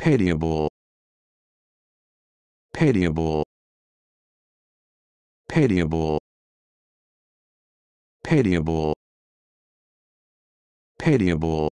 pitiable pitiable pitiable pitiable pitiable